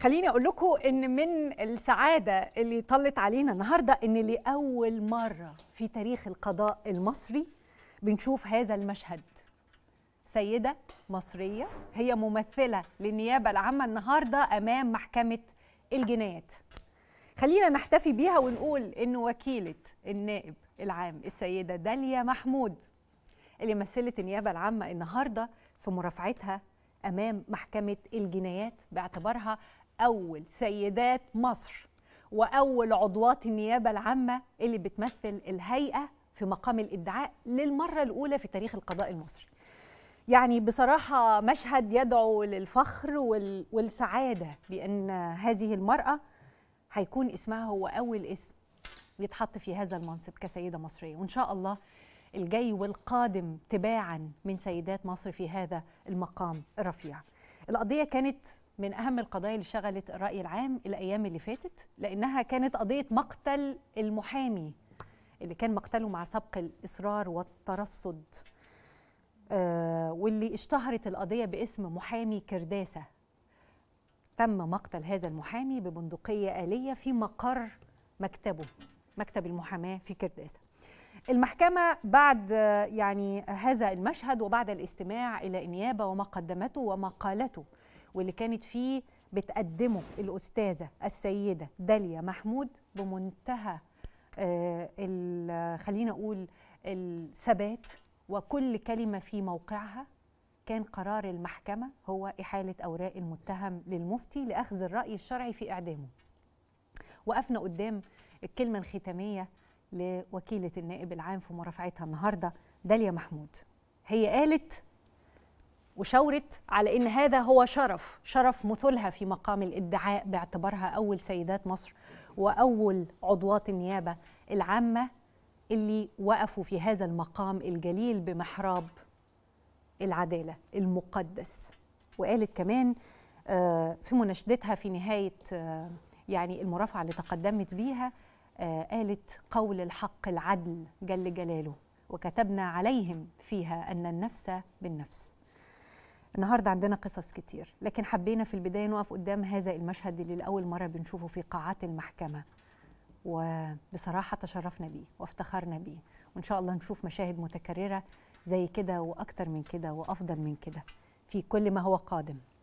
خليني اقول لكم ان من السعاده اللي طلت علينا النهارده ان لاول مره في تاريخ القضاء المصري بنشوف هذا المشهد سيده مصريه هي ممثله للنيابه العامه النهارده امام محكمه الجنايات خلينا نحتفي بيها ونقول ان وكيله النائب العام السيده داليا محمود اللي مثلت النيابه العامه النهارده في مرافعتها امام محكمه الجنايات باعتبارها أول سيدات مصر وأول عضوات النيابة العامة اللي بتمثل الهيئة في مقام الادعاء للمرة الأولى في تاريخ القضاء المصري يعني بصراحة مشهد يدعو للفخر والسعادة بأن هذه المرأة هيكون اسمها هو أول اسم يتحط في هذا المنصب كسيدة مصرية وإن شاء الله الجاي والقادم تباعا من سيدات مصر في هذا المقام الرفيع القضية كانت من أهم القضايا اللي شغلت الرأي العام الأيام اللي فاتت لأنها كانت قضية مقتل المحامي اللي كان مقتله مع سبق الإصرار والترصد آه واللي اشتهرت القضية باسم محامي كرداسة تم مقتل هذا المحامي ببندقية آلية في مقر مكتبه مكتب المحاماة في كرداسة المحكمة بعد آه، يعني هذا المشهد وبعد الاستماع إلى النيابة وما قدمته وما قالته واللي كانت فيه بتقدمه الأستاذة السيدة داليا محمود بمنتهى آه، خلينا أقول الثبات وكل كلمة في موقعها كان قرار المحكمة هو إحالة أوراق المتهم للمفتي لأخذ الرأي الشرعي في إعدامه وقفنا قدام الكلمة الختامية لوكيلة النائب العام في مرافعتها النهاردة داليا محمود هي قالت وشاورت على ان هذا هو شرف شرف مثلها في مقام الادعاء باعتبارها اول سيدات مصر واول عضوات النيابه العامه اللي وقفوا في هذا المقام الجليل بمحراب العداله المقدس وقالت كمان آه، في مناشدتها في نهايه آه، يعني المرافعه اللي تقدمت بيها آه، قالت قول الحق العدل جل جلاله وكتبنا عليهم فيها ان النفس بالنفس النهارده عندنا قصص كتير لكن حبينا في البدايه نقف قدام هذا المشهد اللي لاول مره بنشوفه في قاعات المحكمه وبصراحه تشرفنا بيه وافتخرنا بيه وان شاء الله نشوف مشاهد متكرره زي كده واكتر من كده وافضل من كده في كل ما هو قادم